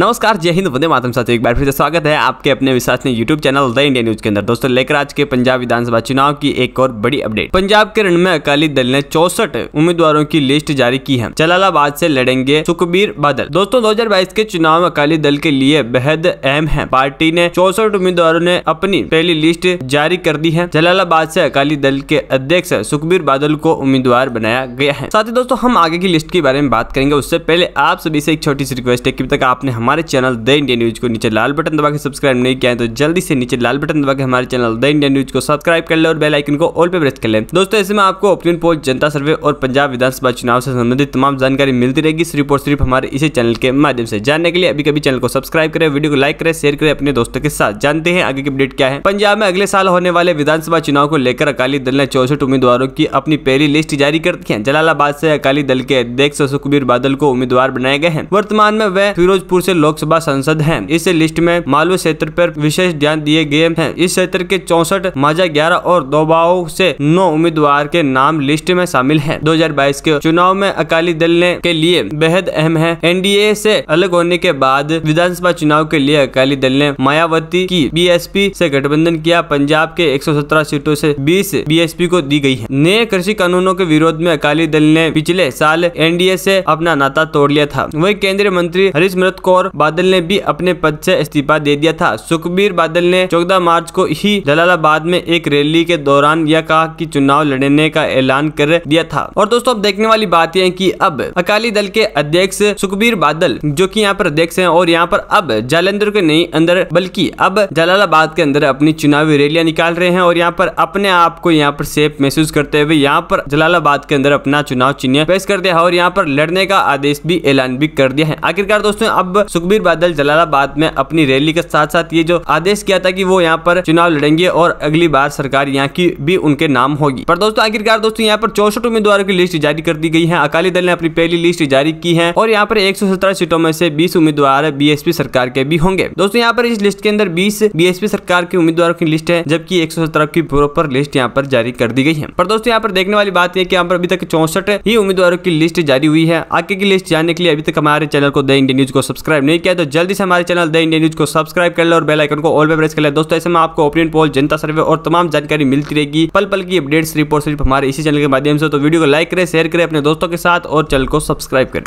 नमस्कार जय हिंद वंदे मातम साथियों एक बार फिर से स्वागत है आपके अपने ने YouTube channel the India news के अंदर दोस्तों लेकर आज के पंजाब विधानसभा चुनाव की एक और बड़ी अपडेट पंजाब के रण में अकाली दल ने चौसठ उम्मीदवारों की लिस्ट जारी की है जलालाबाद से लड़ेंगे सुखबीर बादल दोस्तों दो के चुनाव अकाली दल के लिए बेहद अहम है पार्टी ने चौसठ उम्मीदवारों ने अपनी पहली लिस्ट जारी कर दी है जलालाबाद ऐसी अकाली दल के अध्यक्ष सुखबीर बादल को उम्मीदवार बनाया गया है साथ ही दोस्तों हम आगे की लिस्ट के बारे में बात करेंगे उससे पहले आप सभी ऐसी एक छोटी सी रिक्वेस्ट है की तक आपने हमारे चैनल द इंडिया न्यूज़ को नीचे लाल बटन दबा के सब्सक्राइब नहीं किया है तो जल्दी से नीचे लाल बटन दबा के हमारे चैनल द इंडिया न्यूज़ को सब्सक्राइब कर ले और बेलाइकन को ऑल पे प्रेस कर ले दोस्तों ऐसे में आपको ओपिनियन पोल जनता सर्वे और पंजाब विधानसभा चुनाव से संबंधित तमाम जानकारी मिलती रहेगी सिर्फ और सिर्फ हमारे इसी चैनल के माध्यम से जानने के लिए अभी कभी चैनल को सब्सक्राइब करें वीडियो को लाइक करें शेयर करें अपने दोस्तों के साथ जानते हैं आगे की अपडेट क्या है पंजाब में अगले साल होने वाले विधानसभा चुनाव को लेकर अकाली दल ने चौसठ उम्मीदवारों की अपनी पहली लिस्ट जारी कर दी है जलालाबाद से अकाली दल के अध्यक्ष सुखबीर बादल को उम्मीदवार बनाए गए हैं वर्तमान में वह फिरोजपुर से लोकसभा सांसद हैं इस लिस्ट में मालवा क्षेत्र पर विशेष ध्यान दिए गए हैं इस क्षेत्र के चौसठ माजा ग्यारह और दोबाओ से नौ उम्मीदवार के नाम लिस्ट में शामिल है 2022 के चुनाव में अकाली दल ने के लिए बेहद अहम है एन से अलग होने के बाद विधानसभा चुनाव के लिए अकाली दल ने मायावती की बीएसपी से गठबंधन किया पंजाब के एक सीटों से 20 बीएसपी को दी गई है नए कृषि कानूनों के विरोध में अकाली दल ने पिछले साल एनडीए से अपना नाता तोड़ लिया था वही केंद्रीय मंत्री हरिस्मृत कौर और बादल ने भी अपने पद से इस्तीफा दे दिया था सुखबीर बादल ने चौदह मार्च को ही जलालाबाद में एक रैली के दौरान यह कहा कि चुनाव लड़ने का ऐलान कर दिया था और दोस्तों अब देखने वाली बात यह की अब अकाली दल के अध्यक्ष सुखबीर बादल जो की यहाँ पर अध्यक्ष है और यहाँ पर अब जालंधर के नहीं अंदर बल्कि अब जलालाबाद के अंदर अपनी चुनावी रैलियां निकाल रहे हैं और यहाँ पर अपने आप को यहाँ पर सेफ महसूस करते हुए यहाँ पर जलालाबाद के अंदर अपना चुनाव चिन्ह पेश कर दिया है और यहाँ पर लड़ने का आदेश भी ऐलान भी कर दिया है आखिरकार दोस्तों अब सुखबीर बादल जलालाबाद में अपनी रैली के साथ साथ ये जो आदेश किया था कि वो यहाँ पर चुनाव लड़ेंगे और अगली बार सरकार यहाँ की भी उनके नाम होगी पर दोस्तों आखिरकार दोस्तों यहाँ पर चौसठ उम्मीदवारों की लिस्ट जारी कर दी गई है अकाली दल ने अपनी पहली लिस्ट जारी की है और यहाँ पर एक सीटों में से बीस उम्मीदवार बी सरकार के भी होंगे दोस्तों यहाँ पर इस लिस्ट के अंदर बीस बी सरकार के उम्मीदवारों की लिस्ट है जबकि एक की प्रोपर लिस्ट यहाँ पर जारी कर दी गई है पर दोस्तों यहाँ पर देखने वाली बात है की यहाँ पर अभी तक चौसठ ही उम्मीदवारों की लिस्ट जारी हुई है आगे की लिस्ट जानने के लिए अभी तक हमारे चैनल को द इंडिया न्यूज को सब्सक्राइब सब्सक्राइब नहीं किया तो जल्दी से हमारे चैनल द इंडिया न्यूज को सब्सक्राइब कर ले और बेलाइकन को ऑल पे प्रेस कर ले दोस्तों ऐसे में आपको ओपिनियन पोल जनता सर्वे और तमाम जानकारी मिलती रहेगी पल पल की अपडेट्स रिपोर्ट सिर्फ हमारे इसी चैनल के माध्यम से तो वीडियो को लाइक करें शेयर करें अपने दोस्तों के साथ और चैनल को सब्सक्राइब करें